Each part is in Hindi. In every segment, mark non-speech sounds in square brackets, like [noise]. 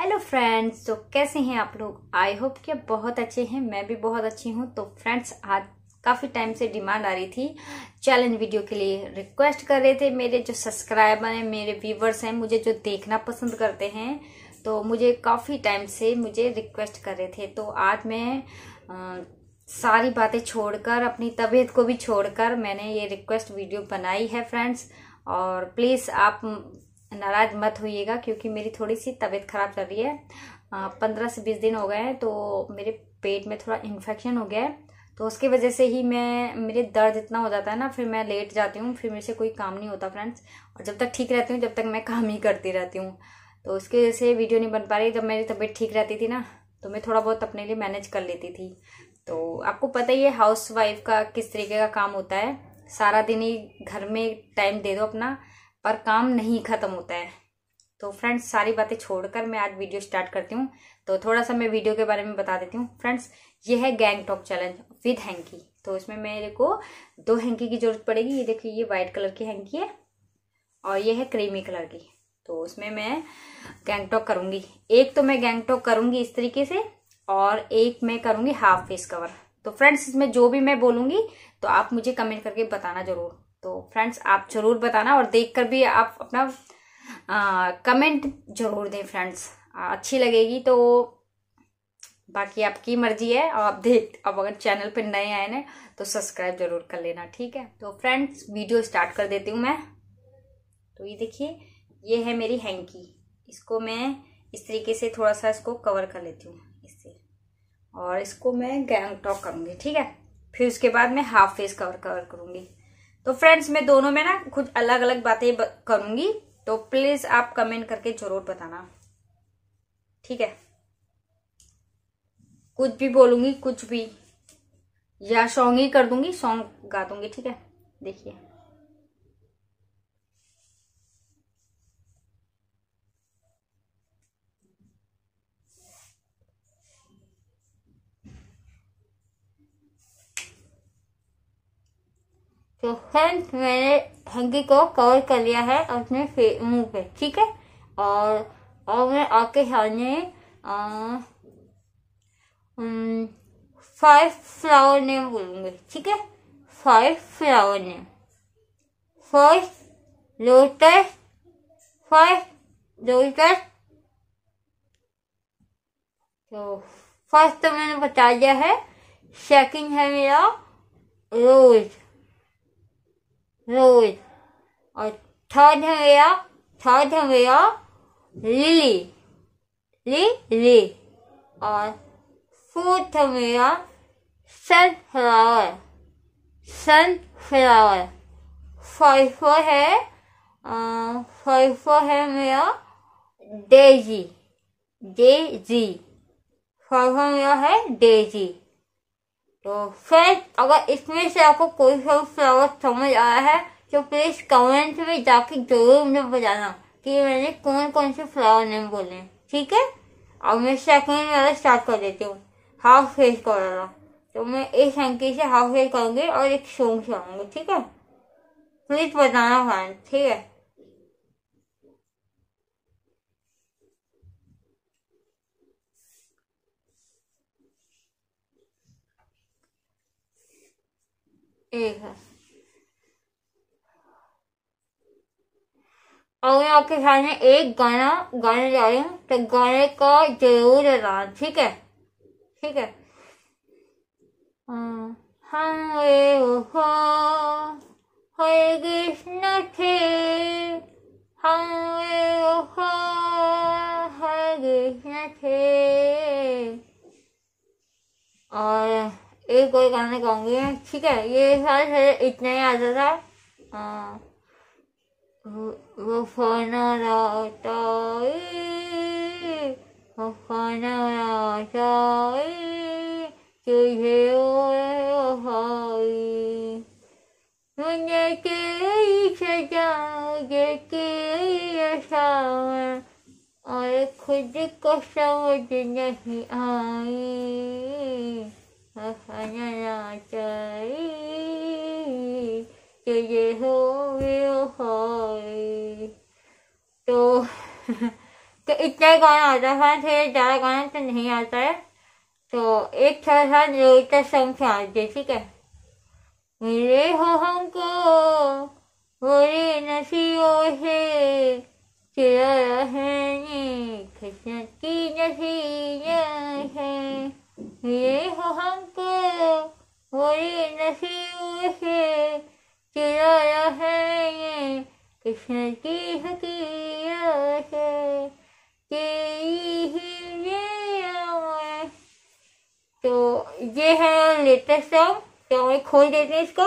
हेलो फ्रेंड्स तो कैसे हैं आप लोग आई होप कि आप बहुत अच्छे हैं मैं भी बहुत अच्छी हूँ तो फ्रेंड्स आज काफ़ी टाइम से डिमांड आ रही थी चैलेंज वीडियो के लिए रिक्वेस्ट कर रहे थे मेरे जो सब्सक्राइबर हैं मेरे व्यूवर्स हैं मुझे जो देखना पसंद करते हैं तो मुझे काफ़ी टाइम से मुझे रिक्वेस्ट कर रहे थे तो आज मैं आ, सारी बातें छोड़कर अपनी तबीयत को भी छोड़कर मैंने ये रिक्वेस्ट वीडियो बनाई है फ्रेंड्स और प्लीज़ आप नाराज मत होइएगा क्योंकि मेरी थोड़ी सी तबीयत ख़राब चल रही है पंद्रह से बीस दिन हो गए हैं तो मेरे पेट में थोड़ा इन्फेक्शन हो गया है तो उसकी वजह से ही मैं मेरे दर्द इतना हो जाता है ना फिर मैं लेट जाती हूँ फिर मेरे से कोई काम नहीं होता फ्रेंड्स और जब तक ठीक रहती हूँ जब तक मैं काम ही करती रहती हूँ तो उसकी वजह से वीडियो नहीं बन पा रही जब मेरी तबीयत ठीक रहती थी ना तो मैं थोड़ा बहुत अपने लिए मैनेज कर लेती थी तो आपको पता ही है हाउस वाइफ का किस तरीके का काम होता है सारा दिन ही घर में टाइम दे दो अपना पर काम नहीं ख़त्म होता है तो फ्रेंड्स सारी बातें छोड़कर मैं आज वीडियो स्टार्ट करती हूँ तो थोड़ा सा मैं वीडियो के बारे में बता देती हूँ फ्रेंड्स ये है gang top challenge with hanky तो इसमें मेरे को दो हैंकी की ज़रूरत पड़ेगी ये देखिए ये व्हाइट कलर की हैंकी है और ये है क्रीमी कलर की तो उसमें मैं टॉक करूँगी एक तो मैं टॉक करूँगी इस तरीके से और एक मैं करूँगी हाफ फेस कवर तो फ्रेंड्स इसमें जो भी मैं बोलूँगी तो आप मुझे कमेंट करके बताना ज़रूर तो फ्रेंड्स आप ज़रूर बताना और देखकर भी आप अपना कमेंट ज़रूर दें फ्रेंड्स अच्छी लगेगी तो बाकी आपकी मर्जी है आप देख अब अगर चैनल पर नए आए ना तो सब्सक्राइब जरूर कर लेना ठीक है तो फ्रेंड्स वीडियो स्टार्ट कर देती हूँ मैं तो ये देखिए ये है मेरी हैंकी इसको मैं इस तरीके से थोड़ा सा इसको कवर कर लेती हूँ इससे और इसको मैं गैंग टॉक करूँगी ठीक है फिर उसके बाद मैं हाफ फेस कवर कवर करूँगी तो फ्रेंड्स मैं दोनों में ना खुद अलग अलग बातें करूंगी तो प्लीज आप कमेंट करके जरूर बताना ठीक है कुछ भी बोलूंगी कुछ भी या सॉन्ग ही कर दूंगी सॉन्ग गा दूंगी ठीक है देखिए तो फ्रेंड्स मैंने हंगी को कवर कर लिया है अपने मुंह पे ठीक है और और मैं आपके सामने फाइव फ्लावर नेम बोलूँगी ठीक है five flower name first lotus first lotus तो फर्स्ट तो मैंने बता दिया है सेकंड है मेरा रोज़ रोज और थर्ड है मेरा थर्ड है मेरा लिली ली ली और फोर्थ है मेरा सनफ्लावर सनफ्लावर फाइफो है फाइफो है मेरा डेजी डेजी फाइफो मेरा है डेजी तो फ्रेंड अगर इसमें से आपको कोई सा फ्लावर समझ आया है तो प्लीज़ कमेंट में जाके जरूर मुझे बताना कि मैंने कौन कौन से फ्लावर नेम बोले ठीक है अब मैं सेकेंड वाला स्टार्ट कर देती हूँ हाफ फेस वाला तो मैं एक हंकी से हाफ फेस करूँगी और एक सूंग से आऊँगी ठीक है प्लीज़ बताना फ्रेंड ठीक है एक है और मैं आपके सामने एक गाना गाने जा रही हूँ तो गाने का जरूर रान ठीक है ठीक है हाँ, हम वे हो हरे कृष्ण थे हम वे हो हरे कृष्ण थे ये कोई गाने गाऊंगी ठीक है ये सारे सारे इतना ही आता था आ, वो, वो फोन वो फोन तो तुझे मुझे के सजाओगे के सावन और खुद को समझ नहीं आई हंसना ये हो तो [laughs] तो इतना गाना आता था हाँ, फिर ज़्यादा गाना तो नहीं आता है तो एक था था सॉन्ग से आते ठीक है मेरे हो हमको बोरे नसीबों से चिरा रहने खसनत की नसीब है मिले हो हम वही नसीबों से चिराया है ये कृष्ण की हकीया से तेरी ही तो ये है लेटेस्ट सॉन्ग तो हमें खोल देते हैं इसको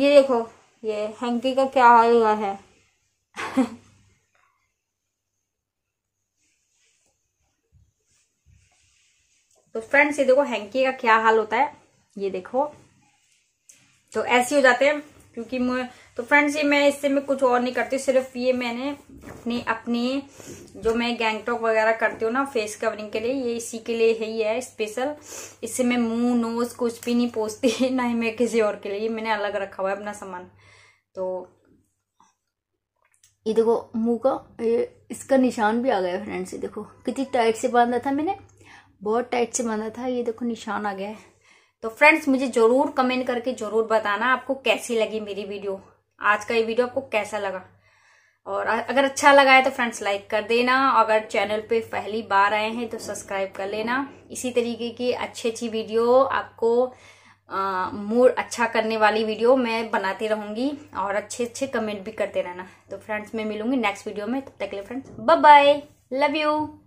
ये देखो ये हंकी का क्या हाल हुआ है [laughs] तो फ्रेंड्स ये देखो हैंकी का क्या हाल होता है ये देखो तो ऐसे हो जाते हैं क्योंकि तो फ्रेंड्स ये मैं इससे मैं कुछ और नहीं करती सिर्फ ये मैंने अपनी अपनी जो मैं गैंगटॉक वगैरह करती हूँ ना फेस कवरिंग के लिए ये इसी के लिए ही है स्पेशल इससे मैं मुंह नोज कुछ भी नहीं पोसती [laughs] ना ही मैं किसी और के लिए ये मैंने अलग रखा हुआ है अपना सामान तो ये देखो मुंह का ये इसका निशान भी आ गया फ्रेंड्स ये देखो कितनी टाइट से बांधा था मैंने बहुत टाइट से बंधा था ये देखो निशान आ गया है तो फ्रेंड्स मुझे ज़रूर कमेंट करके ज़रूर बताना आपको कैसी लगी मेरी वीडियो आज का ये वीडियो आपको कैसा लगा और अगर अच्छा लगा है तो फ्रेंड्स लाइक कर देना अगर चैनल पे पहली बार आए हैं तो सब्सक्राइब कर लेना इसी तरीके की अच्छी अच्छी वीडियो आपको मूड अच्छा करने वाली वीडियो मैं बनाती रहूंगी और अच्छे अच्छे कमेंट भी करते रहना तो फ्रेंड्स मैं मिलूंगी नेक्स्ट वीडियो में तब तक ले friends bye bye love you